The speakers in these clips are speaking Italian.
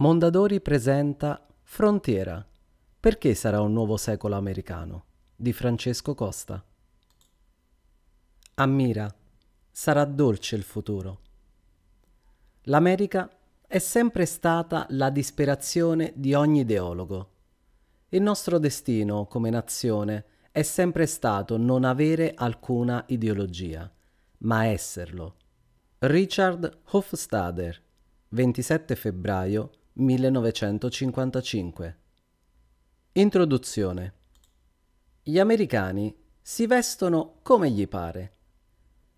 Mondadori presenta Frontiera. Perché sarà un nuovo secolo americano? di Francesco Costa. Ammira. Sarà dolce il futuro. L'America è sempre stata la disperazione di ogni ideologo. Il nostro destino come nazione è sempre stato non avere alcuna ideologia, ma esserlo. Richard Hofstadter, 27 febbraio 1955. Introduzione. Gli americani si vestono come gli pare.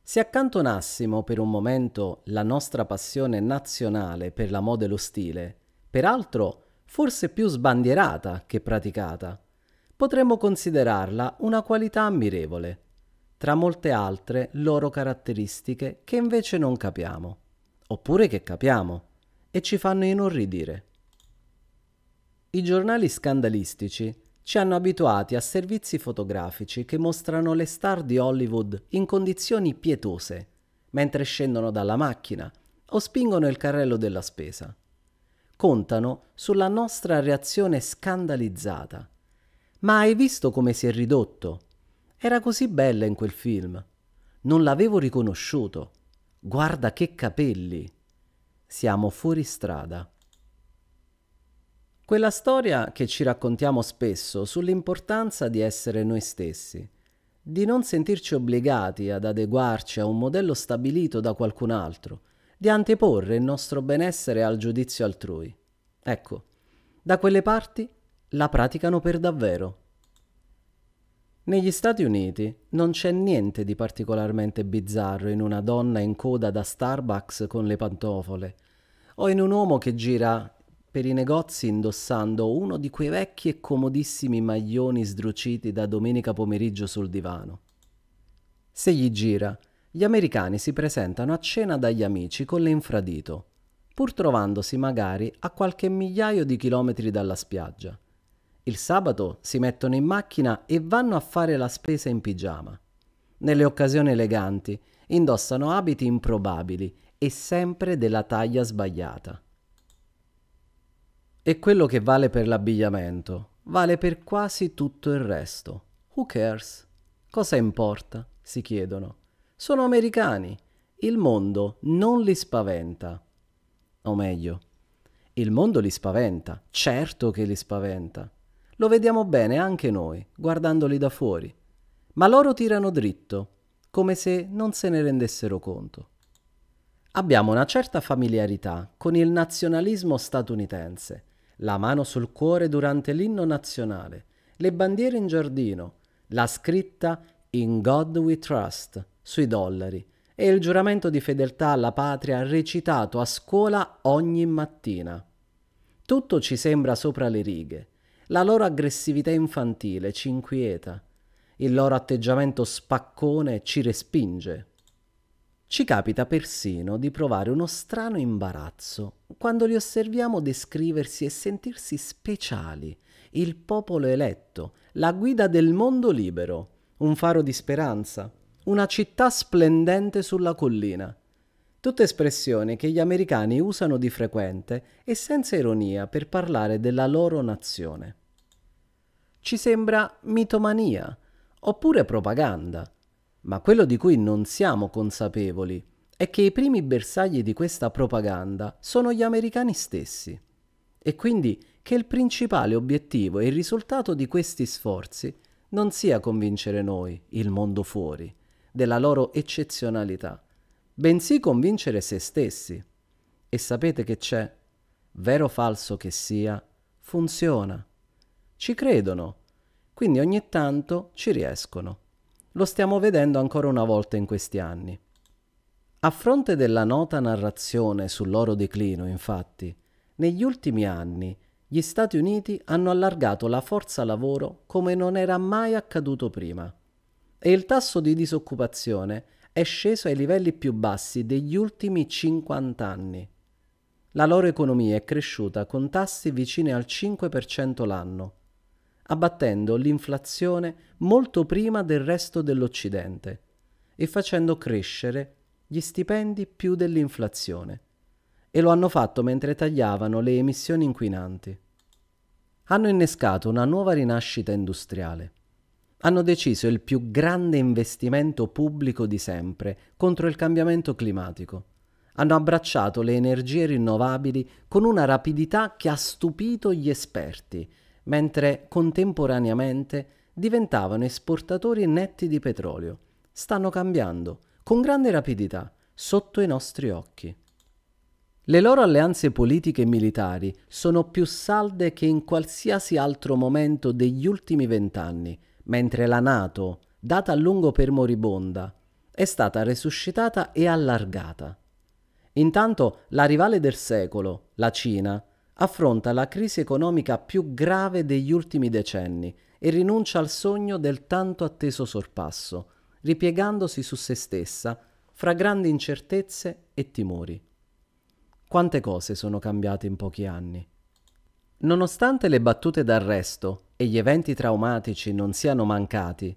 Se accantonassimo per un momento la nostra passione nazionale per la moda e lo stile, peraltro forse più sbandierata che praticata, potremmo considerarla una qualità ammirevole, tra molte altre loro caratteristiche che invece non capiamo, oppure che capiamo e ci fanno inorridire. I giornali scandalistici ci hanno abituati a servizi fotografici che mostrano le star di Hollywood in condizioni pietose, mentre scendono dalla macchina o spingono il carrello della spesa. Contano sulla nostra reazione scandalizzata. Ma hai visto come si è ridotto? Era così bella in quel film. Non l'avevo riconosciuto. Guarda che capelli. Siamo fuori strada. Quella storia che ci raccontiamo spesso sull'importanza di essere noi stessi, di non sentirci obbligati ad adeguarci a un modello stabilito da qualcun altro, di anteporre il nostro benessere al giudizio altrui. Ecco, da quelle parti la praticano per davvero. Negli Stati Uniti non c'è niente di particolarmente bizzarro in una donna in coda da Starbucks con le pantofole o in un uomo che gira per i negozi indossando uno di quei vecchi e comodissimi maglioni sdruciti da domenica pomeriggio sul divano. Se gli gira, gli americani si presentano a cena dagli amici con l'infradito, pur trovandosi magari a qualche migliaio di chilometri dalla spiaggia. Il sabato si mettono in macchina e vanno a fare la spesa in pigiama. Nelle occasioni eleganti indossano abiti improbabili e sempre della taglia sbagliata. E quello che vale per l'abbigliamento vale per quasi tutto il resto. Who cares? Cosa importa? si chiedono. Sono americani. Il mondo non li spaventa. O meglio, il mondo li spaventa, certo che li spaventa. Lo vediamo bene anche noi, guardandoli da fuori. Ma loro tirano dritto, come se non se ne rendessero conto. Abbiamo una certa familiarità con il nazionalismo statunitense, la mano sul cuore durante l'inno nazionale, le bandiere in giardino, la scritta In God We Trust sui dollari e il giuramento di fedeltà alla patria recitato a scuola ogni mattina. Tutto ci sembra sopra le righe, la loro aggressività infantile ci inquieta, il loro atteggiamento spaccone ci respinge. Ci capita persino di provare uno strano imbarazzo quando li osserviamo descriversi e sentirsi speciali, il popolo eletto, la guida del mondo libero, un faro di speranza, una città splendente sulla collina. Tutte espressioni che gli americani usano di frequente e senza ironia per parlare della loro nazione. Ci sembra mitomania oppure propaganda, ma quello di cui non siamo consapevoli è che i primi bersagli di questa propaganda sono gli americani stessi e quindi che il principale obiettivo e il risultato di questi sforzi non sia convincere noi, il mondo fuori, della loro eccezionalità, bensì convincere se stessi. E sapete che c'è? Vero o falso che sia, funziona. Ci credono, quindi ogni tanto ci riescono. Lo stiamo vedendo ancora una volta in questi anni. A fronte della nota narrazione sul loro declino, infatti, negli ultimi anni gli Stati Uniti hanno allargato la forza lavoro come non era mai accaduto prima e il tasso di disoccupazione è sceso ai livelli più bassi degli ultimi 50 anni. La loro economia è cresciuta con tassi vicini al 5% l'anno, abbattendo l'inflazione molto prima del resto dell'Occidente e facendo crescere gli stipendi più dell'inflazione. E lo hanno fatto mentre tagliavano le emissioni inquinanti. Hanno innescato una nuova rinascita industriale hanno deciso il più grande investimento pubblico di sempre contro il cambiamento climatico. Hanno abbracciato le energie rinnovabili con una rapidità che ha stupito gli esperti, mentre contemporaneamente diventavano esportatori netti di petrolio. Stanno cambiando, con grande rapidità, sotto i nostri occhi. Le loro alleanze politiche e militari sono più salde che in qualsiasi altro momento degli ultimi vent'anni mentre la Nato, data a lungo per moribonda, è stata resuscitata e allargata. Intanto la rivale del secolo, la Cina, affronta la crisi economica più grave degli ultimi decenni e rinuncia al sogno del tanto atteso sorpasso, ripiegandosi su se stessa fra grandi incertezze e timori. Quante cose sono cambiate in pochi anni. Nonostante le battute d'arresto e gli eventi traumatici non siano mancati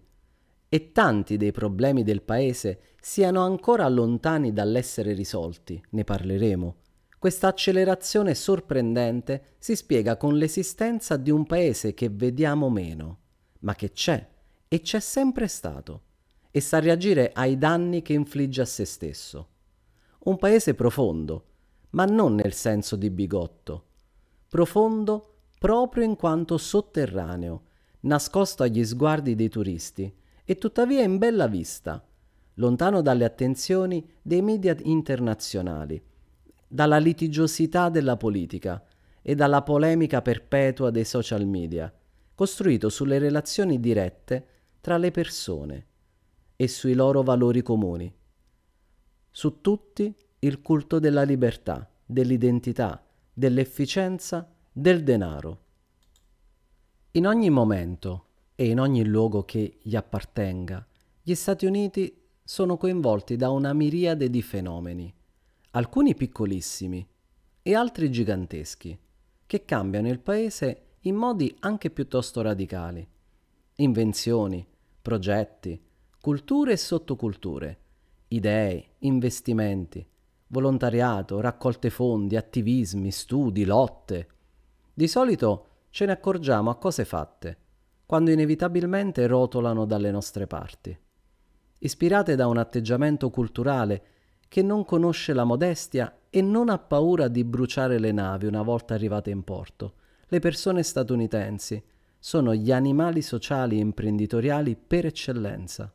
e tanti dei problemi del paese siano ancora lontani dall'essere risolti, ne parleremo, questa accelerazione sorprendente si spiega con l'esistenza di un paese che vediamo meno, ma che c'è e c'è sempre stato, e sa reagire ai danni che infligge a se stesso. Un paese profondo, ma non nel senso di bigotto, profondo proprio in quanto sotterraneo, nascosto agli sguardi dei turisti e tuttavia in bella vista, lontano dalle attenzioni dei media internazionali, dalla litigiosità della politica e dalla polemica perpetua dei social media, costruito sulle relazioni dirette tra le persone e sui loro valori comuni. Su tutti il culto della libertà, dell'identità, dell'efficienza del denaro. In ogni momento e in ogni luogo che gli appartenga, gli Stati Uniti sono coinvolti da una miriade di fenomeni, alcuni piccolissimi e altri giganteschi, che cambiano il paese in modi anche piuttosto radicali. Invenzioni, progetti, culture e sottoculture, idee, investimenti, volontariato, raccolte fondi, attivismi, studi, lotte. Di solito ce ne accorgiamo a cose fatte, quando inevitabilmente rotolano dalle nostre parti. Ispirate da un atteggiamento culturale che non conosce la modestia e non ha paura di bruciare le navi una volta arrivate in porto, le persone statunitensi sono gli animali sociali e imprenditoriali per eccellenza,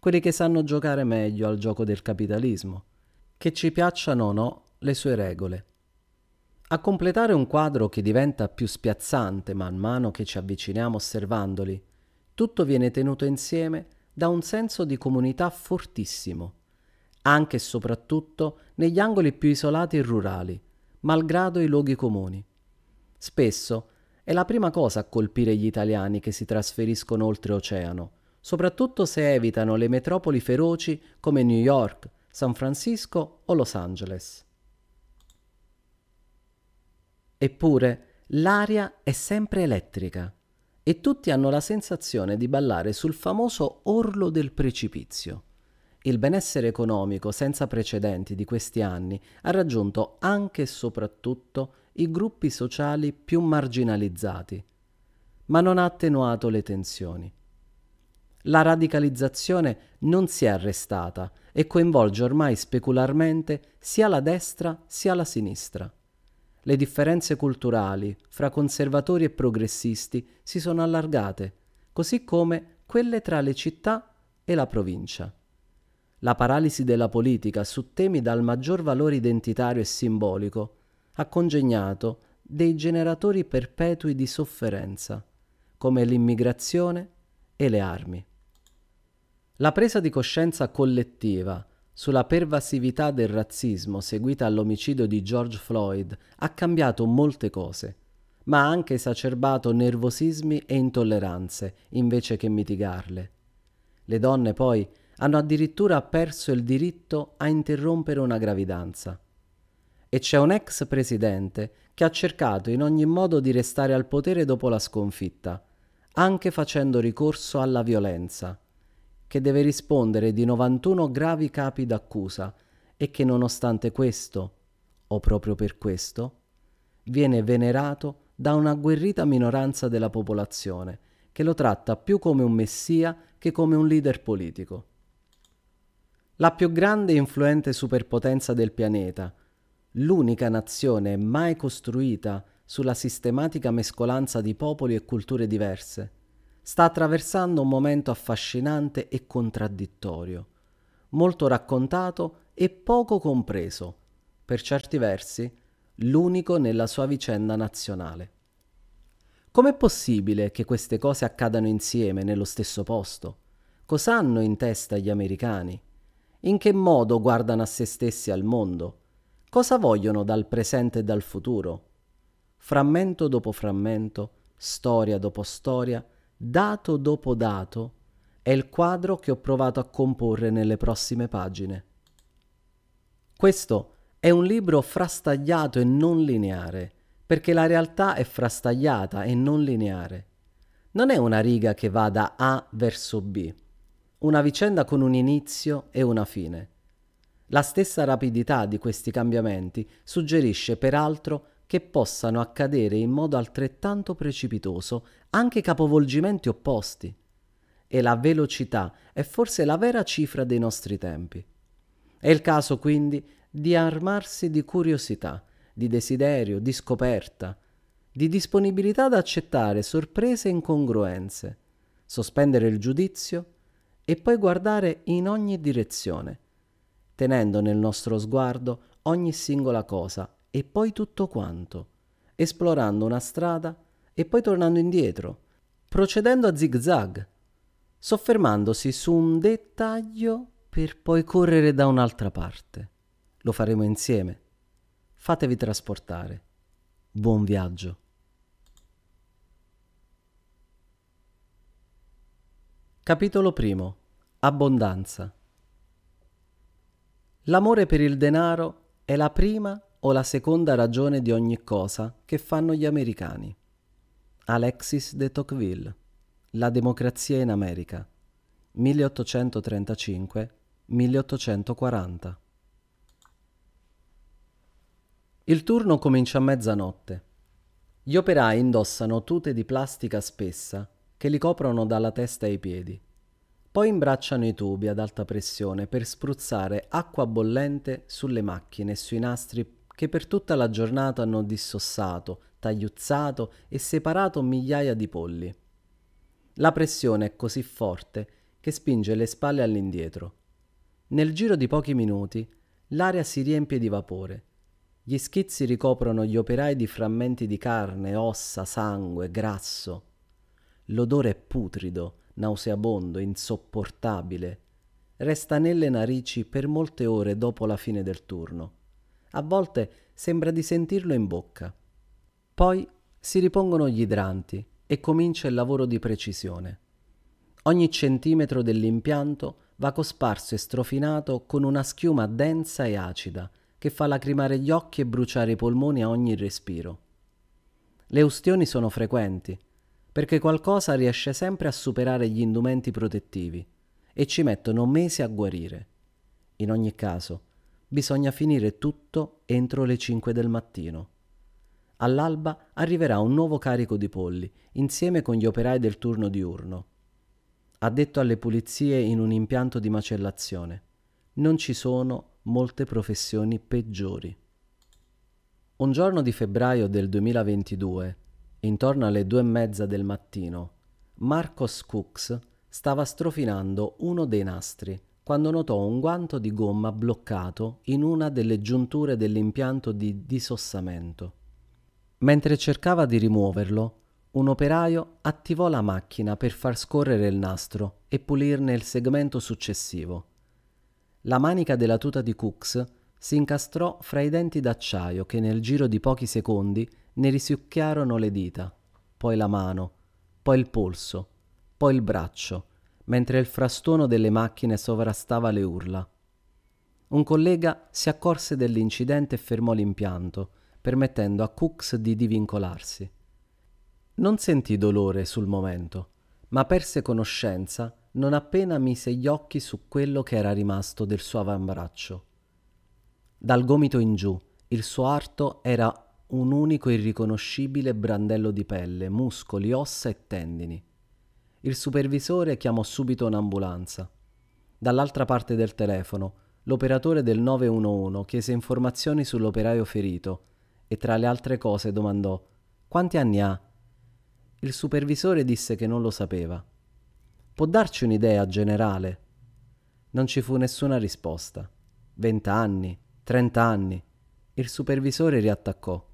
quelli che sanno giocare meglio al gioco del capitalismo che ci piacciano o no le sue regole. A completare un quadro che diventa più spiazzante man mano che ci avviciniamo osservandoli, tutto viene tenuto insieme da un senso di comunità fortissimo, anche e soprattutto negli angoli più isolati e rurali, malgrado i luoghi comuni. Spesso è la prima cosa a colpire gli italiani che si trasferiscono oltreoceano, soprattutto se evitano le metropoli feroci come New York, San Francisco o Los Angeles. Eppure l'aria è sempre elettrica e tutti hanno la sensazione di ballare sul famoso orlo del precipizio. Il benessere economico senza precedenti di questi anni ha raggiunto anche e soprattutto i gruppi sociali più marginalizzati, ma non ha attenuato le tensioni. La radicalizzazione non si è arrestata e coinvolge ormai specularmente sia la destra sia la sinistra. Le differenze culturali fra conservatori e progressisti si sono allargate, così come quelle tra le città e la provincia. La paralisi della politica su temi dal maggior valore identitario e simbolico ha congegnato dei generatori perpetui di sofferenza, come l'immigrazione e le armi. La presa di coscienza collettiva sulla pervasività del razzismo seguita all'omicidio di George Floyd ha cambiato molte cose, ma ha anche esacerbato nervosismi e intolleranze invece che mitigarle. Le donne poi hanno addirittura perso il diritto a interrompere una gravidanza. E c'è un ex presidente che ha cercato in ogni modo di restare al potere dopo la sconfitta, anche facendo ricorso alla violenza che deve rispondere di 91 gravi capi d'accusa e che nonostante questo, o proprio per questo, viene venerato da un'agguerrita minoranza della popolazione che lo tratta più come un messia che come un leader politico. La più grande e influente superpotenza del pianeta, l'unica nazione mai costruita sulla sistematica mescolanza di popoli e culture diverse, sta attraversando un momento affascinante e contraddittorio, molto raccontato e poco compreso, per certi versi l'unico nella sua vicenda nazionale. Com'è possibile che queste cose accadano insieme nello stesso posto? Cosa hanno in testa gli americani? In che modo guardano a se stessi al mondo? Cosa vogliono dal presente e dal futuro? Frammento dopo frammento, storia dopo storia, dato dopo dato, è il quadro che ho provato a comporre nelle prossime pagine. Questo è un libro frastagliato e non lineare, perché la realtà è frastagliata e non lineare. Non è una riga che va da A verso B, una vicenda con un inizio e una fine. La stessa rapidità di questi cambiamenti suggerisce peraltro che che possano accadere in modo altrettanto precipitoso anche capovolgimenti opposti. E la velocità è forse la vera cifra dei nostri tempi. È il caso quindi di armarsi di curiosità, di desiderio, di scoperta, di disponibilità ad accettare sorprese e incongruenze, sospendere il giudizio e poi guardare in ogni direzione, tenendo nel nostro sguardo ogni singola cosa e poi tutto quanto, esplorando una strada e poi tornando indietro, procedendo a zigzag, soffermandosi su un dettaglio per poi correre da un'altra parte. Lo faremo insieme. Fatevi trasportare. Buon viaggio. Capitolo primo. Abbondanza. L'amore per il denaro è la prima o la seconda ragione di ogni cosa che fanno gli americani. Alexis de Tocqueville, La democrazia in America, 1835-1840. Il turno comincia a mezzanotte. Gli operai indossano tute di plastica spessa che li coprono dalla testa ai piedi. Poi imbracciano i tubi ad alta pressione per spruzzare acqua bollente sulle macchine e sui nastri che per tutta la giornata hanno dissossato, tagliuzzato e separato migliaia di polli. La pressione è così forte che spinge le spalle all'indietro. Nel giro di pochi minuti l'aria si riempie di vapore. Gli schizzi ricoprono gli operai di frammenti di carne, ossa, sangue, grasso. L'odore è putrido, nauseabondo, insopportabile. Resta nelle narici per molte ore dopo la fine del turno. A volte sembra di sentirlo in bocca. Poi si ripongono gli idranti e comincia il lavoro di precisione. Ogni centimetro dell'impianto va cosparso e strofinato con una schiuma densa e acida che fa lacrimare gli occhi e bruciare i polmoni a ogni respiro. Le ustioni sono frequenti, perché qualcosa riesce sempre a superare gli indumenti protettivi e ci mettono mesi a guarire. In ogni caso, bisogna finire tutto entro le 5 del mattino. All'alba arriverà un nuovo carico di polli, insieme con gli operai del turno diurno. Addetto alle pulizie in un impianto di macellazione. Non ci sono molte professioni peggiori. Un giorno di febbraio del 2022, intorno alle due e mezza del mattino, Marcos Cooks stava strofinando uno dei nastri quando notò un guanto di gomma bloccato in una delle giunture dell'impianto di disossamento. Mentre cercava di rimuoverlo, un operaio attivò la macchina per far scorrere il nastro e pulirne il segmento successivo. La manica della tuta di Cooks si incastrò fra i denti d'acciaio che nel giro di pochi secondi ne risucchiarono le dita, poi la mano, poi il polso, poi il braccio, mentre il frastuono delle macchine sovrastava le urla. Un collega si accorse dell'incidente e fermò l'impianto, permettendo a Cooks di divincolarsi. Non sentì dolore sul momento, ma perse conoscenza non appena mise gli occhi su quello che era rimasto del suo avambraccio. Dal gomito in giù, il suo arto era un unico irriconoscibile brandello di pelle, muscoli, ossa e tendini. Il supervisore chiamò subito un'ambulanza. Dall'altra parte del telefono, l'operatore del 911 chiese informazioni sull'operaio ferito e tra le altre cose domandò quanti anni ha? Il supervisore disse che non lo sapeva. Può darci un'idea generale? Non ci fu nessuna risposta. Vent'anni, trent'anni. Il supervisore riattaccò.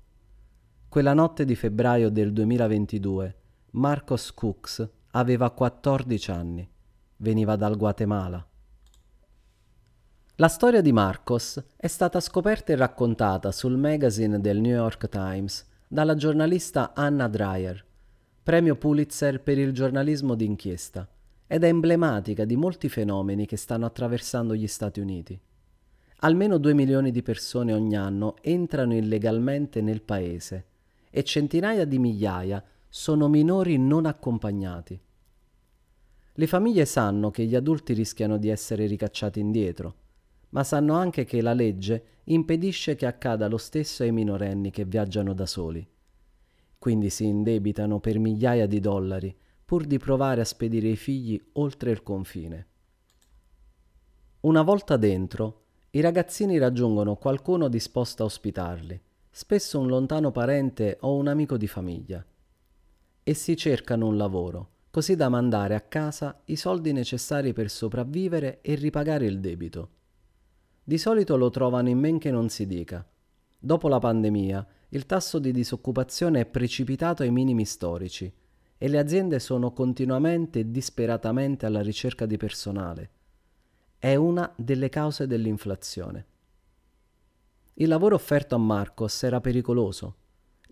Quella notte di febbraio del 2022, Marcos Cooks aveva 14 anni, veniva dal Guatemala. La storia di Marcos è stata scoperta e raccontata sul magazine del New York Times dalla giornalista Anna Dreyer, premio Pulitzer per il giornalismo d'inchiesta, ed è emblematica di molti fenomeni che stanno attraversando gli Stati Uniti. Almeno 2 milioni di persone ogni anno entrano illegalmente nel paese e centinaia di migliaia sono minori non accompagnati. Le famiglie sanno che gli adulti rischiano di essere ricacciati indietro, ma sanno anche che la legge impedisce che accada lo stesso ai minorenni che viaggiano da soli. Quindi si indebitano per migliaia di dollari pur di provare a spedire i figli oltre il confine. Una volta dentro, i ragazzini raggiungono qualcuno disposto a ospitarli, spesso un lontano parente o un amico di famiglia e si cercano un lavoro, così da mandare a casa i soldi necessari per sopravvivere e ripagare il debito. Di solito lo trovano in men che non si dica. Dopo la pandemia, il tasso di disoccupazione è precipitato ai minimi storici e le aziende sono continuamente e disperatamente alla ricerca di personale. È una delle cause dell'inflazione. Il lavoro offerto a Marcos era pericoloso,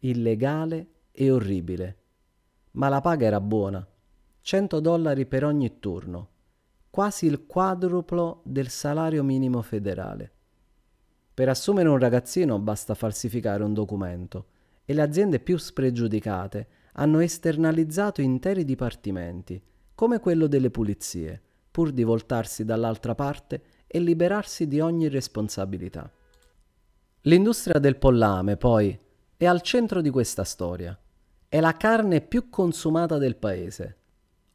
illegale e orribile ma la paga era buona, 100 dollari per ogni turno, quasi il quadruplo del salario minimo federale. Per assumere un ragazzino basta falsificare un documento e le aziende più spregiudicate hanno esternalizzato interi dipartimenti, come quello delle pulizie, pur di voltarsi dall'altra parte e liberarsi di ogni responsabilità. L'industria del pollame, poi, è al centro di questa storia. È la carne più consumata del paese.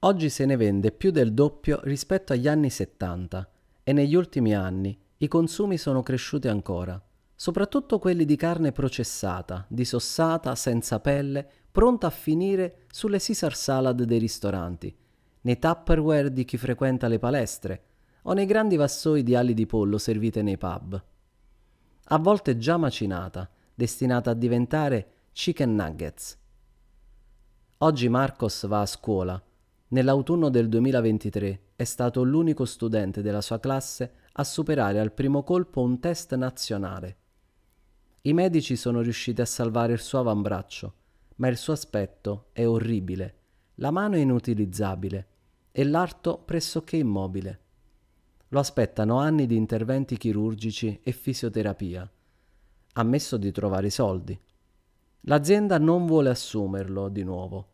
Oggi se ne vende più del doppio rispetto agli anni 70 e negli ultimi anni i consumi sono cresciuti ancora, soprattutto quelli di carne processata, disossata, senza pelle, pronta a finire sulle Caesar salad dei ristoranti, nei Tupperware di chi frequenta le palestre o nei grandi vassoi di ali di pollo servite nei pub. A volte già macinata, destinata a diventare chicken nuggets, Oggi Marcos va a scuola. Nell'autunno del 2023 è stato l'unico studente della sua classe a superare al primo colpo un test nazionale. I medici sono riusciti a salvare il suo avambraccio, ma il suo aspetto è orribile, la mano è inutilizzabile e l'arto pressoché immobile. Lo aspettano anni di interventi chirurgici e fisioterapia. Ammesso di trovare i soldi. L'azienda non vuole assumerlo di nuovo,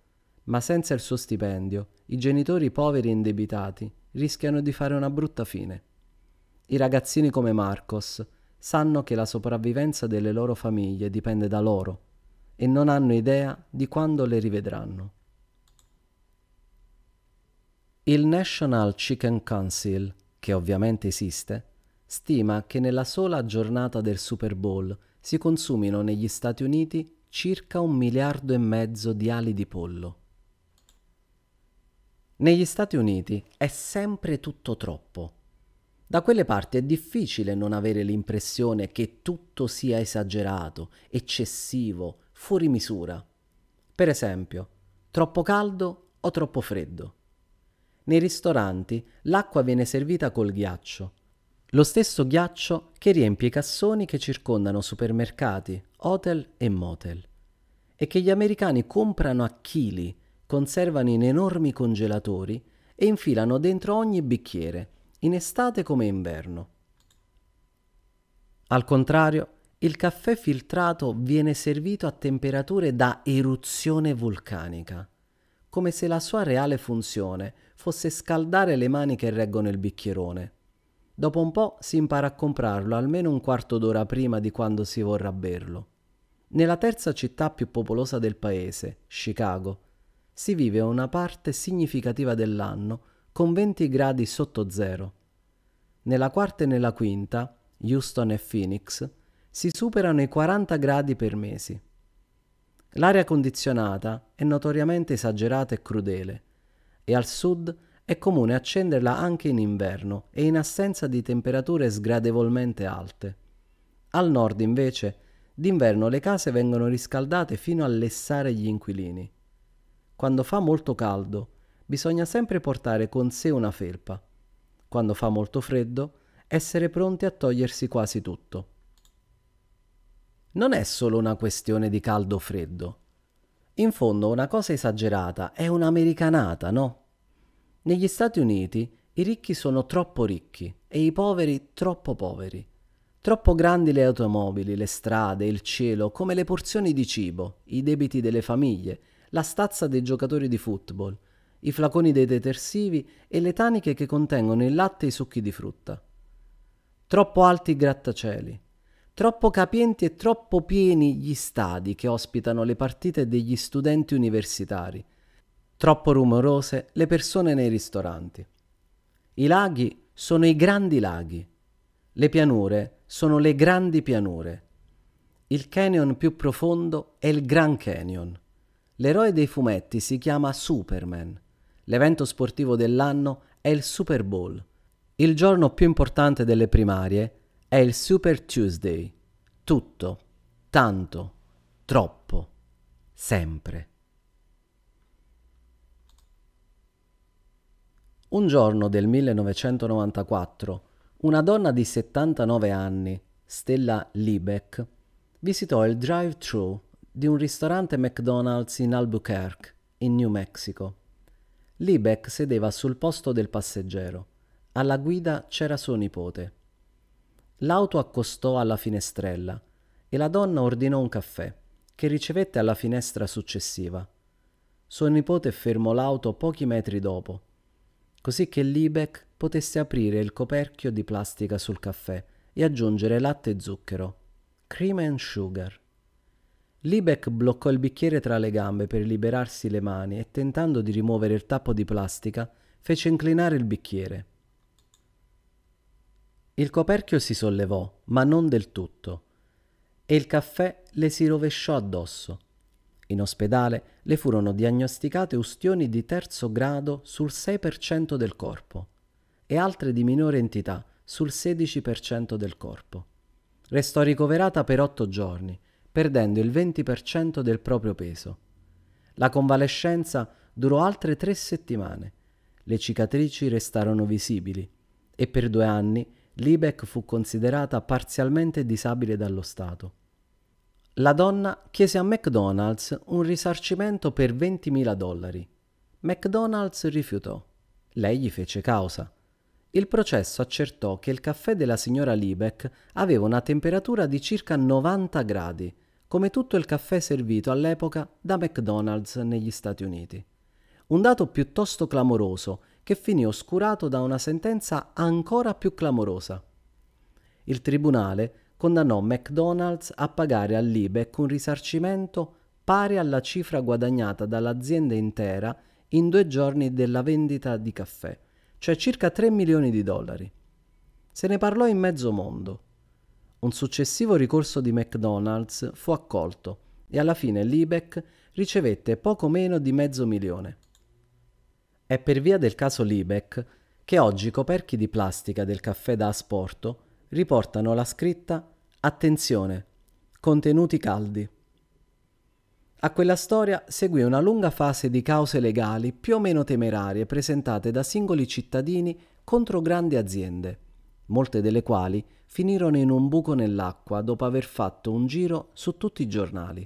ma senza il suo stipendio i genitori poveri e indebitati rischiano di fare una brutta fine. I ragazzini come Marcos sanno che la sopravvivenza delle loro famiglie dipende da loro e non hanno idea di quando le rivedranno. Il National Chicken Council, che ovviamente esiste, stima che nella sola giornata del Super Bowl si consumino negli Stati Uniti circa un miliardo e mezzo di ali di pollo. Negli Stati Uniti è sempre tutto troppo. Da quelle parti è difficile non avere l'impressione che tutto sia esagerato, eccessivo, fuori misura. Per esempio, troppo caldo o troppo freddo. Nei ristoranti l'acqua viene servita col ghiaccio, lo stesso ghiaccio che riempie i cassoni che circondano supermercati, hotel e motel e che gli americani comprano a chili, conservano in enormi congelatori e infilano dentro ogni bicchiere, in estate come inverno. Al contrario, il caffè filtrato viene servito a temperature da eruzione vulcanica, come se la sua reale funzione fosse scaldare le mani che reggono il bicchierone. Dopo un po' si impara a comprarlo almeno un quarto d'ora prima di quando si vorrà berlo. Nella terza città più popolosa del paese, Chicago, si vive una parte significativa dell'anno con 20 gradi sotto zero. Nella quarta e nella quinta, Houston e Phoenix, si superano i 40 gradi per mesi. L'aria condizionata è notoriamente esagerata e crudele, e al sud è comune accenderla anche in inverno e in assenza di temperature sgradevolmente alte. Al nord, invece, d'inverno le case vengono riscaldate fino a lessare gli inquilini. Quando fa molto caldo, bisogna sempre portare con sé una felpa. Quando fa molto freddo, essere pronti a togliersi quasi tutto. Non è solo una questione di caldo-freddo. In fondo una cosa esagerata è un'americanata, no? Negli Stati Uniti i ricchi sono troppo ricchi e i poveri troppo poveri. Troppo grandi le automobili, le strade, il cielo, come le porzioni di cibo, i debiti delle famiglie, la stazza dei giocatori di football, i flaconi dei detersivi e le taniche che contengono il latte e i succhi di frutta. Troppo alti i grattacieli, troppo capienti e troppo pieni gli stadi che ospitano le partite degli studenti universitari, troppo rumorose le persone nei ristoranti. I laghi sono i grandi laghi, le pianure sono le grandi pianure. Il canyon più profondo è il Grand Canyon. L'eroe dei fumetti si chiama Superman. L'evento sportivo dell'anno è il Super Bowl. Il giorno più importante delle primarie è il Super Tuesday. Tutto, tanto, troppo, sempre. Un giorno del 1994, una donna di 79 anni, Stella Liebeck, visitò il drive-thru di un ristorante McDonald's in Albuquerque, in New Mexico. Liebeck sedeva sul posto del passeggero. Alla guida c'era suo nipote. L'auto accostò alla finestrella e la donna ordinò un caffè, che ricevette alla finestra successiva. Suo nipote fermò l'auto pochi metri dopo così che Liebeck potesse aprire il coperchio di plastica sul caffè e aggiungere latte e zucchero, cream and sugar. Liebeck bloccò il bicchiere tra le gambe per liberarsi le mani e tentando di rimuovere il tappo di plastica fece inclinare il bicchiere. Il coperchio si sollevò, ma non del tutto, e il caffè le si rovesciò addosso. In ospedale le furono diagnosticate ustioni di terzo grado sul 6% del corpo e altre di minore entità sul 16% del corpo. Restò ricoverata per otto giorni, perdendo il 20% del proprio peso. La convalescenza durò altre tre settimane. Le cicatrici restarono visibili e per due anni Liebeck fu considerata parzialmente disabile dallo Stato. La donna chiese a McDonald's un risarcimento per 20.000 dollari. McDonald's rifiutò. Lei gli fece causa. Il processo accertò che il caffè della signora Liebeck aveva una temperatura di circa 90 gradi, come tutto il caffè servito all'epoca da McDonald's negli Stati Uniti. Un dato piuttosto clamoroso che finì oscurato da una sentenza ancora più clamorosa. Il tribunale condannò McDonald's a pagare all'Ibec un risarcimento pari alla cifra guadagnata dall'azienda intera in due giorni della vendita di caffè, cioè circa 3 milioni di dollari. Se ne parlò in mezzo mondo. Un successivo ricorso di McDonald's fu accolto e alla fine Liebeck ricevette poco meno di mezzo milione. È per via del caso Liebeck che oggi i coperchi di plastica del caffè da asporto riportano la scritta Attenzione, contenuti caldi. A quella storia seguì una lunga fase di cause legali più o meno temerarie presentate da singoli cittadini contro grandi aziende, molte delle quali finirono in un buco nell'acqua dopo aver fatto un giro su tutti i giornali.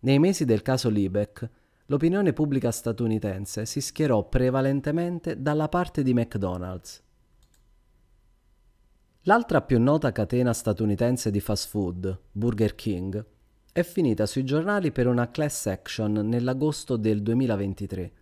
Nei mesi del caso Liebeck, l'opinione pubblica statunitense si schierò prevalentemente dalla parte di McDonald's. L'altra più nota catena statunitense di fast food, Burger King, è finita sui giornali per una class action nell'agosto del 2023,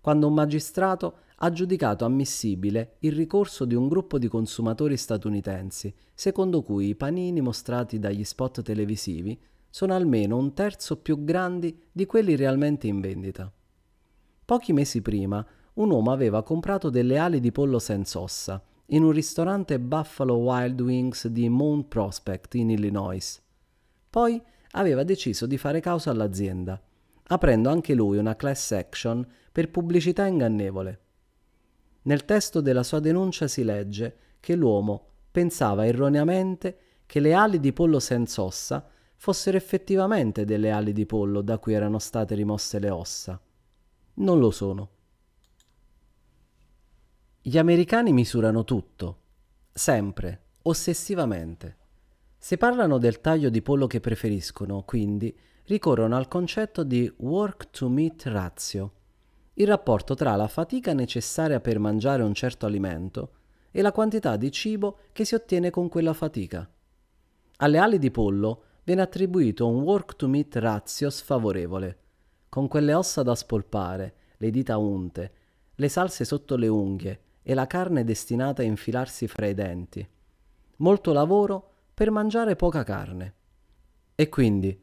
quando un magistrato ha giudicato ammissibile il ricorso di un gruppo di consumatori statunitensi, secondo cui i panini mostrati dagli spot televisivi sono almeno un terzo più grandi di quelli realmente in vendita. Pochi mesi prima, un uomo aveva comprato delle ali di pollo senza ossa, in un ristorante Buffalo Wild Wings di Moon Prospect in Illinois. Poi aveva deciso di fare causa all'azienda, aprendo anche lui una class action per pubblicità ingannevole. Nel testo della sua denuncia si legge che l'uomo pensava erroneamente che le ali di pollo senza ossa fossero effettivamente delle ali di pollo da cui erano state rimosse le ossa. Non lo sono. Gli americani misurano tutto, sempre, ossessivamente. Se parlano del taglio di pollo che preferiscono, quindi, ricorrono al concetto di work to meat ratio, il rapporto tra la fatica necessaria per mangiare un certo alimento e la quantità di cibo che si ottiene con quella fatica. Alle ali di pollo viene attribuito un work to meat ratio sfavorevole, con quelle ossa da spolpare, le dita unte, le salse sotto le unghie, e la carne destinata a infilarsi fra i denti. Molto lavoro per mangiare poca carne. E quindi,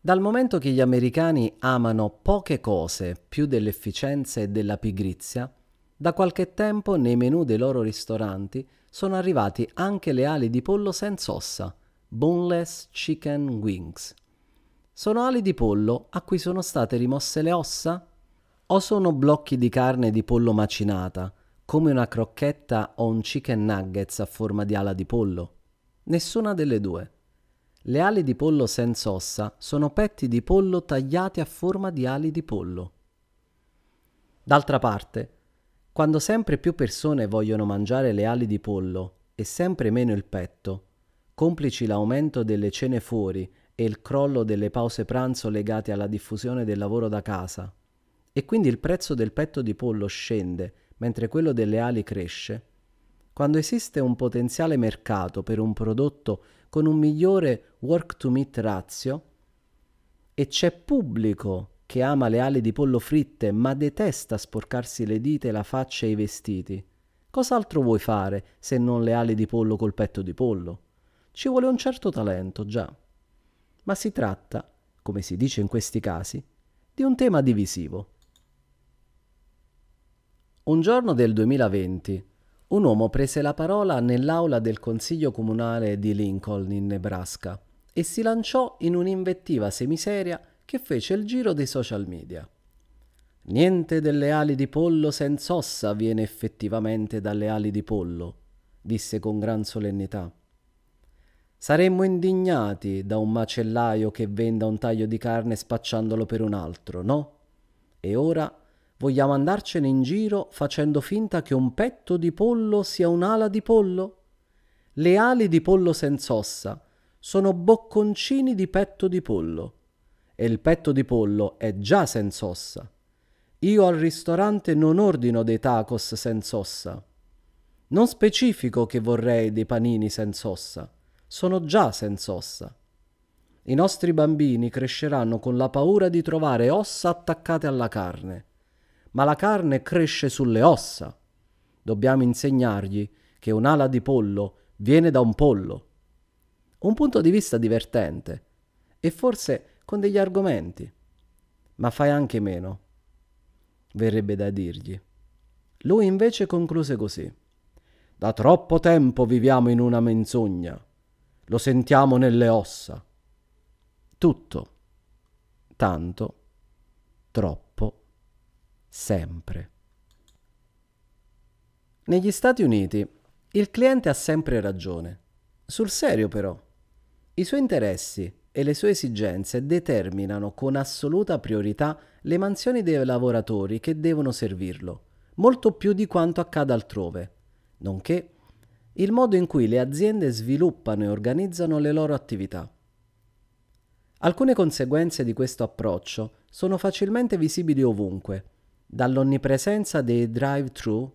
dal momento che gli americani amano poche cose più dell'efficienza e della pigrizia, da qualche tempo nei menù dei loro ristoranti sono arrivati anche le ali di pollo senza ossa, boneless chicken wings. Sono ali di pollo a cui sono state rimosse le ossa? O sono blocchi di carne di pollo macinata, come una crocchetta o un chicken nuggets a forma di ala di pollo? Nessuna delle due. Le ali di pollo senza ossa sono petti di pollo tagliati a forma di ali di pollo. D'altra parte, quando sempre più persone vogliono mangiare le ali di pollo e sempre meno il petto, complici l'aumento delle cene fuori e il crollo delle pause pranzo legate alla diffusione del lavoro da casa, e quindi il prezzo del petto di pollo scende mentre quello delle ali cresce, quando esiste un potenziale mercato per un prodotto con un migliore work to meet ratio e c'è pubblico che ama le ali di pollo fritte ma detesta sporcarsi le dita, la faccia e i vestiti, cos'altro vuoi fare se non le ali di pollo col petto di pollo? Ci vuole un certo talento, già. Ma si tratta, come si dice in questi casi, di un tema divisivo. Un giorno del 2020 un uomo prese la parola nell'aula del Consiglio comunale di Lincoln in Nebraska e si lanciò in un'invettiva semiseria che fece il giro dei social media. Niente delle ali di pollo senza ossa viene effettivamente dalle ali di pollo, disse con gran solennità. Saremmo indignati da un macellaio che venda un taglio di carne spacciandolo per un altro, no? E ora Vogliamo andarcene in giro facendo finta che un petto di pollo sia un'ala di pollo? Le ali di pollo senza ossa sono bocconcini di petto di pollo e il petto di pollo è già senza ossa. Io al ristorante non ordino dei tacos senza ossa. Non specifico che vorrei dei panini senza ossa. Sono già senza ossa. I nostri bambini cresceranno con la paura di trovare ossa attaccate alla carne ma la carne cresce sulle ossa. Dobbiamo insegnargli che un'ala di pollo viene da un pollo. Un punto di vista divertente e forse con degli argomenti. Ma fai anche meno, verrebbe da dirgli. Lui invece concluse così. Da troppo tempo viviamo in una menzogna. Lo sentiamo nelle ossa. Tutto. Tanto. Troppo sempre. Negli Stati Uniti il cliente ha sempre ragione. Sul serio però. I suoi interessi e le sue esigenze determinano con assoluta priorità le mansioni dei lavoratori che devono servirlo, molto più di quanto accada altrove, nonché il modo in cui le aziende sviluppano e organizzano le loro attività. Alcune conseguenze di questo approccio sono facilmente visibili ovunque, dall'onnipresenza dei drive-thru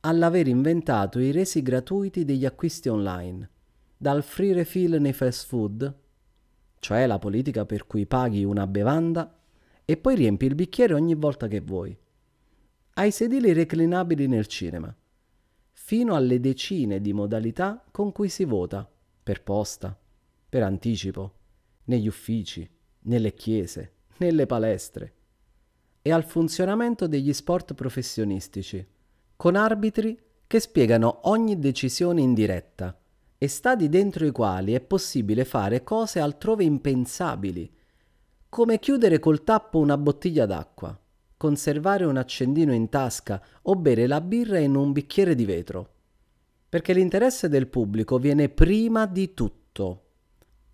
all'aver inventato i resi gratuiti degli acquisti online, dal free refill nei fast food, cioè la politica per cui paghi una bevanda e poi riempi il bicchiere ogni volta che vuoi, ai sedili reclinabili nel cinema, fino alle decine di modalità con cui si vota, per posta, per anticipo, negli uffici, nelle chiese, nelle palestre e al funzionamento degli sport professionistici, con arbitri che spiegano ogni decisione in diretta e stadi dentro i quali è possibile fare cose altrove impensabili, come chiudere col tappo una bottiglia d'acqua, conservare un accendino in tasca o bere la birra in un bicchiere di vetro. Perché l'interesse del pubblico viene prima di tutto.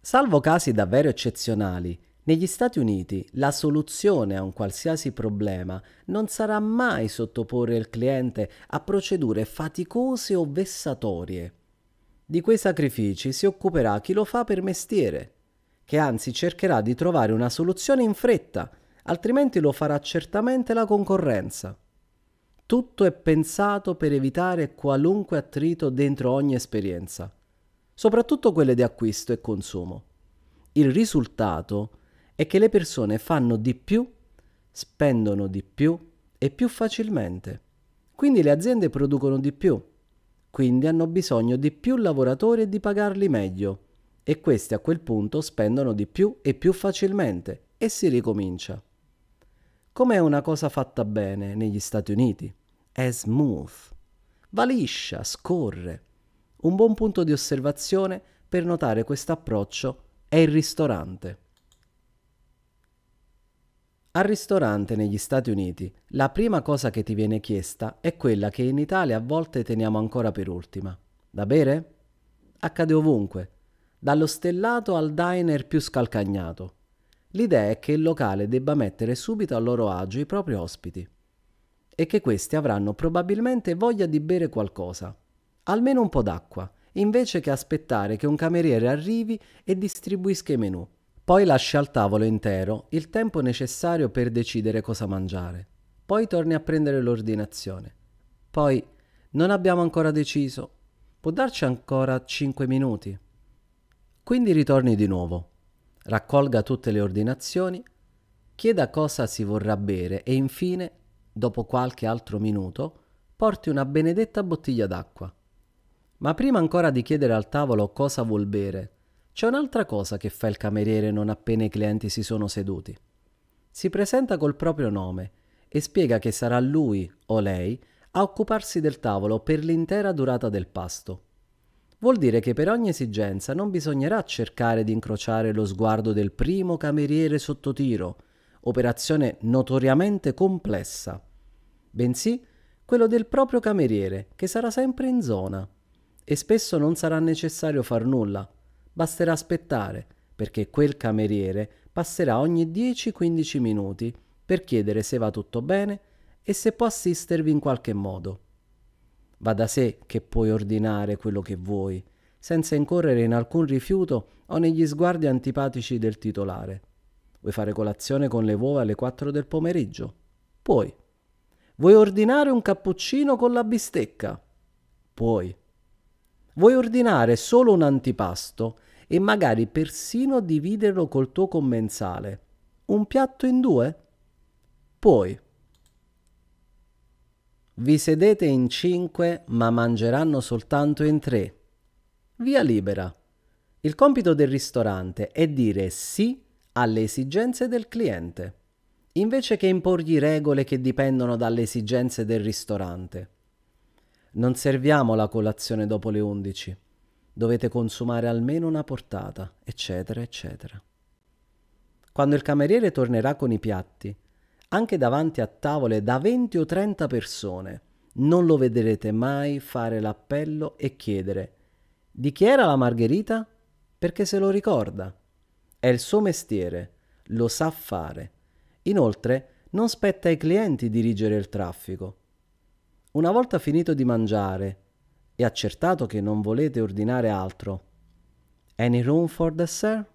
Salvo casi davvero eccezionali, negli Stati Uniti la soluzione a un qualsiasi problema non sarà mai sottoporre il cliente a procedure faticose o vessatorie. Di quei sacrifici si occuperà chi lo fa per mestiere, che anzi cercherà di trovare una soluzione in fretta, altrimenti lo farà certamente la concorrenza. Tutto è pensato per evitare qualunque attrito dentro ogni esperienza, soprattutto quelle di acquisto e consumo. Il risultato è è che le persone fanno di più, spendono di più e più facilmente. Quindi le aziende producono di più, quindi hanno bisogno di più lavoratori e di pagarli meglio e questi a quel punto spendono di più e più facilmente e si ricomincia. Com'è una cosa fatta bene negli Stati Uniti? È smooth, va liscia, scorre. Un buon punto di osservazione per notare questo approccio è il ristorante. Al ristorante negli Stati Uniti, la prima cosa che ti viene chiesta è quella che in Italia a volte teniamo ancora per ultima. Da bere? Accade ovunque, dallo stellato al diner più scalcagnato. L'idea è che il locale debba mettere subito a loro agio i propri ospiti e che questi avranno probabilmente voglia di bere qualcosa, almeno un po' d'acqua, invece che aspettare che un cameriere arrivi e distribuisca i menù poi lasci al tavolo intero il tempo necessario per decidere cosa mangiare. Poi torni a prendere l'ordinazione. Poi, non abbiamo ancora deciso. Può darci ancora 5 minuti. Quindi ritorni di nuovo. Raccolga tutte le ordinazioni, chieda cosa si vorrà bere e infine, dopo qualche altro minuto, porti una benedetta bottiglia d'acqua. Ma prima ancora di chiedere al tavolo cosa vuol bere, c'è un'altra cosa che fa il cameriere non appena i clienti si sono seduti. Si presenta col proprio nome e spiega che sarà lui o lei a occuparsi del tavolo per l'intera durata del pasto. Vuol dire che per ogni esigenza non bisognerà cercare di incrociare lo sguardo del primo cameriere sotto tiro, operazione notoriamente complessa, bensì quello del proprio cameriere che sarà sempre in zona e spesso non sarà necessario far nulla Basterà aspettare, perché quel cameriere passerà ogni 10-15 minuti per chiedere se va tutto bene e se può assistervi in qualche modo. Va da sé che puoi ordinare quello che vuoi, senza incorrere in alcun rifiuto o negli sguardi antipatici del titolare. Vuoi fare colazione con le uova alle 4 del pomeriggio? Puoi. Vuoi ordinare un cappuccino con la bistecca? Puoi. Vuoi ordinare solo un antipasto e magari persino dividerlo col tuo commensale. Un piatto in due? Poi. Vi sedete in cinque ma mangeranno soltanto in tre. Via libera. Il compito del ristorante è dire sì alle esigenze del cliente, invece che imporgli regole che dipendono dalle esigenze del ristorante. Non serviamo la colazione dopo le 11. Dovete consumare almeno una portata, eccetera, eccetera. Quando il cameriere tornerà con i piatti, anche davanti a tavole da 20 o 30 persone, non lo vedrete mai fare l'appello e chiedere di chi era la margherita? Perché se lo ricorda. È il suo mestiere, lo sa fare. Inoltre, non spetta ai clienti dirigere il traffico. Una volta finito di mangiare e accertato che non volete ordinare altro, Any room for dessert?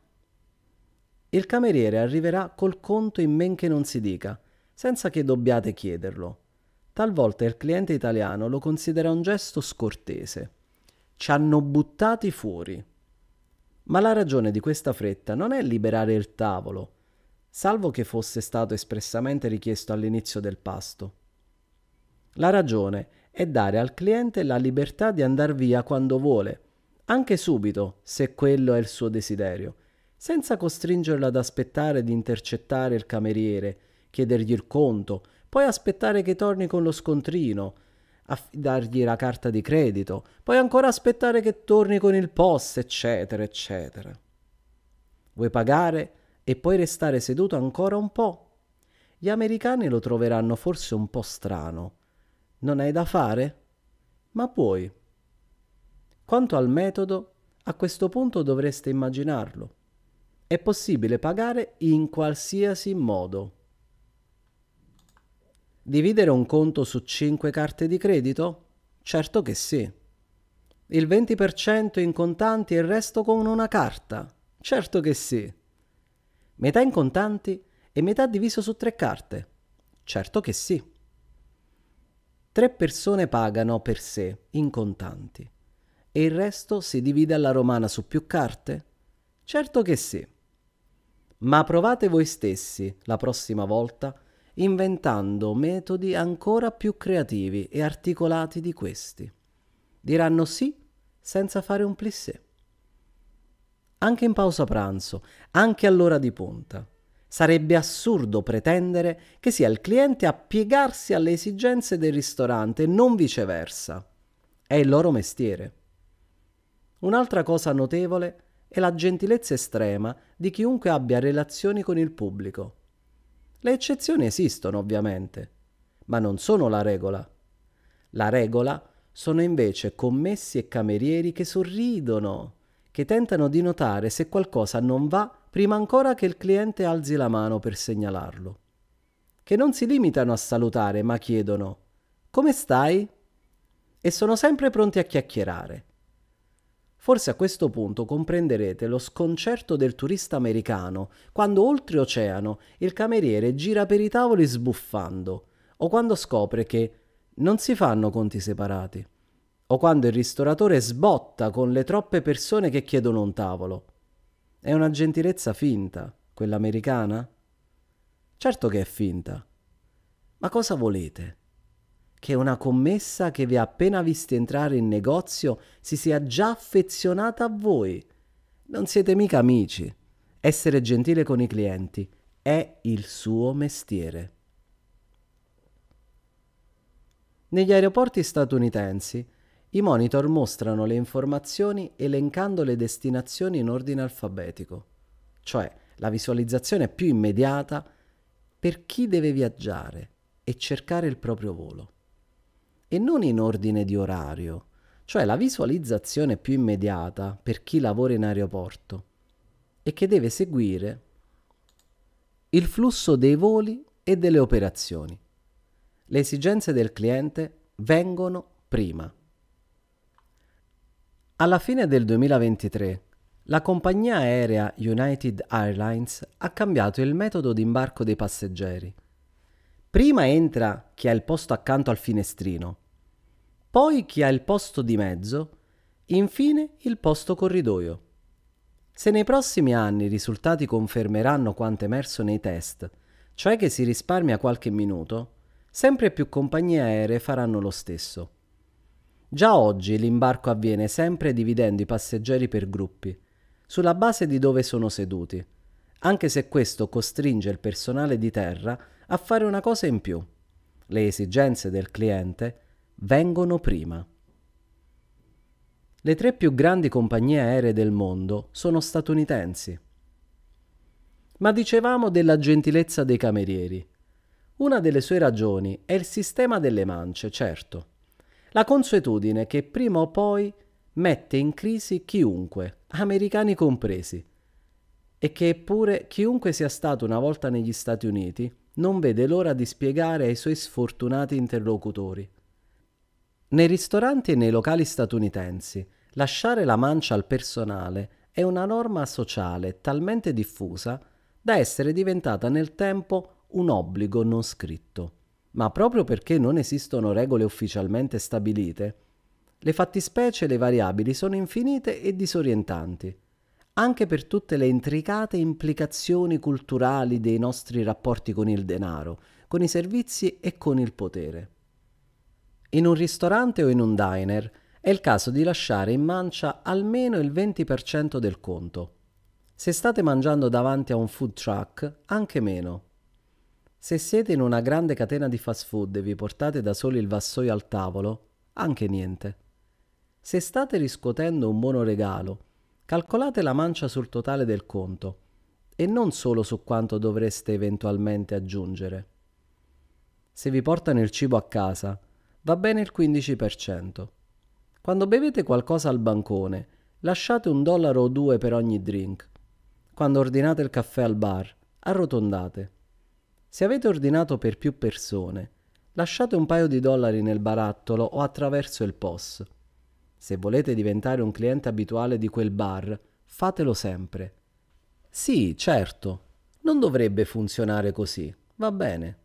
Il cameriere arriverà col conto in men che non si dica, senza che dobbiate chiederlo. Talvolta il cliente italiano lo considera un gesto scortese. Ci hanno buttati fuori. Ma la ragione di questa fretta non è liberare il tavolo, salvo che fosse stato espressamente richiesto all'inizio del pasto. La ragione è dare al cliente la libertà di andare via quando vuole, anche subito, se quello è il suo desiderio, senza costringerlo ad aspettare di intercettare il cameriere, chiedergli il conto, poi aspettare che torni con lo scontrino, affidargli la carta di credito, poi ancora aspettare che torni con il POS, eccetera, eccetera. Vuoi pagare e poi restare seduto ancora un po'? Gli americani lo troveranno forse un po' strano, non hai da fare? Ma puoi. Quanto al metodo, a questo punto dovreste immaginarlo. È possibile pagare in qualsiasi modo. Dividere un conto su 5 carte di credito? Certo che sì. Il 20% in contanti e il resto con una carta? Certo che sì. Metà in contanti e metà diviso su tre carte? Certo che sì. Tre persone pagano per sé in contanti e il resto si divide alla romana su più carte? Certo che sì. Ma provate voi stessi la prossima volta inventando metodi ancora più creativi e articolati di questi. Diranno sì senza fare un plissé. Anche in pausa pranzo, anche all'ora di punta. Sarebbe assurdo pretendere che sia il cliente a piegarsi alle esigenze del ristorante e non viceversa. È il loro mestiere. Un'altra cosa notevole è la gentilezza estrema di chiunque abbia relazioni con il pubblico. Le eccezioni esistono ovviamente, ma non sono la regola. La regola sono invece commessi e camerieri che sorridono, che tentano di notare se qualcosa non va prima ancora che il cliente alzi la mano per segnalarlo, che non si limitano a salutare ma chiedono come stai? E sono sempre pronti a chiacchierare. Forse a questo punto comprenderete lo sconcerto del turista americano quando oltreoceano il cameriere gira per i tavoli sbuffando o quando scopre che non si fanno conti separati o quando il ristoratore sbotta con le troppe persone che chiedono un tavolo. È una gentilezza finta, quella americana? Certo che è finta. Ma cosa volete? Che una commessa che vi ha appena visti entrare in negozio si sia già affezionata a voi. Non siete mica amici. Essere gentile con i clienti è il suo mestiere. Negli aeroporti statunitensi i monitor mostrano le informazioni elencando le destinazioni in ordine alfabetico, cioè la visualizzazione più immediata per chi deve viaggiare e cercare il proprio volo. E non in ordine di orario, cioè la visualizzazione più immediata per chi lavora in aeroporto e che deve seguire il flusso dei voli e delle operazioni. Le esigenze del cliente vengono prima. Alla fine del 2023, la compagnia aerea United Airlines ha cambiato il metodo di imbarco dei passeggeri. Prima entra chi ha il posto accanto al finestrino, poi chi ha il posto di mezzo, infine il posto corridoio. Se nei prossimi anni i risultati confermeranno quanto emerso nei test, cioè che si risparmia qualche minuto, sempre più compagnie aeree faranno lo stesso. Già oggi l'imbarco avviene sempre dividendo i passeggeri per gruppi, sulla base di dove sono seduti, anche se questo costringe il personale di terra a fare una cosa in più. Le esigenze del cliente vengono prima. Le tre più grandi compagnie aeree del mondo sono statunitensi. Ma dicevamo della gentilezza dei camerieri. Una delle sue ragioni è il sistema delle mance, certo la consuetudine che prima o poi mette in crisi chiunque, americani compresi, e che eppure chiunque sia stato una volta negli Stati Uniti non vede l'ora di spiegare ai suoi sfortunati interlocutori. Nei ristoranti e nei locali statunitensi, lasciare la mancia al personale è una norma sociale talmente diffusa da essere diventata nel tempo un obbligo non scritto ma proprio perché non esistono regole ufficialmente stabilite, le fattispecie e le variabili sono infinite e disorientanti, anche per tutte le intricate implicazioni culturali dei nostri rapporti con il denaro, con i servizi e con il potere. In un ristorante o in un diner è il caso di lasciare in mancia almeno il 20% del conto. Se state mangiando davanti a un food truck, anche meno. Se siete in una grande catena di fast food e vi portate da soli il vassoio al tavolo, anche niente. Se state riscuotendo un buono regalo, calcolate la mancia sul totale del conto e non solo su quanto dovreste eventualmente aggiungere. Se vi portano il cibo a casa, va bene il 15%. Quando bevete qualcosa al bancone, lasciate un dollaro o due per ogni drink. Quando ordinate il caffè al bar, arrotondate. Se avete ordinato per più persone, lasciate un paio di dollari nel barattolo o attraverso il POS. Se volete diventare un cliente abituale di quel bar, fatelo sempre. Sì, certo, non dovrebbe funzionare così, va bene.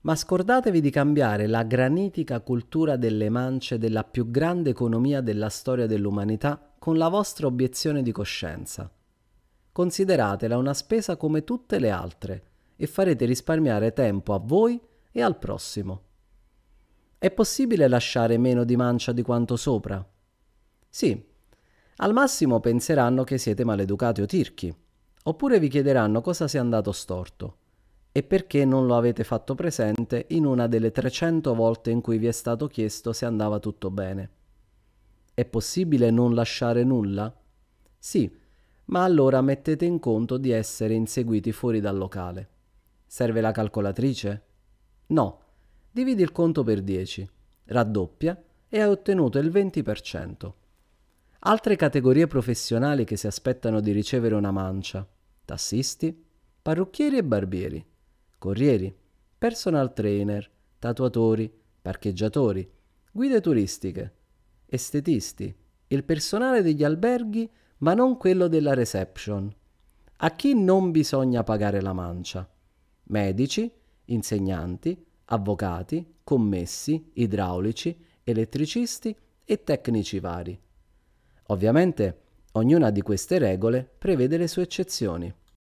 Ma scordatevi di cambiare la granitica cultura delle mance della più grande economia della storia dell'umanità con la vostra obiezione di coscienza. Consideratela una spesa come tutte le altre – e farete risparmiare tempo a voi e al prossimo. È possibile lasciare meno di mancia di quanto sopra? Sì. Al massimo penseranno che siete maleducati o tirchi, oppure vi chiederanno cosa sia andato storto e perché non lo avete fatto presente in una delle 300 volte in cui vi è stato chiesto se andava tutto bene. È possibile non lasciare nulla? Sì, ma allora mettete in conto di essere inseguiti fuori dal locale. Serve la calcolatrice? No. Dividi il conto per 10, raddoppia e hai ottenuto il 20%. Altre categorie professionali che si aspettano di ricevere una mancia. Tassisti, parrucchieri e barbieri, corrieri, personal trainer, tatuatori, parcheggiatori, guide turistiche, estetisti, il personale degli alberghi ma non quello della reception. A chi non bisogna pagare la mancia? medici, insegnanti, avvocati, commessi, idraulici, elettricisti e tecnici vari. Ovviamente ognuna di queste regole prevede le sue eccezioni.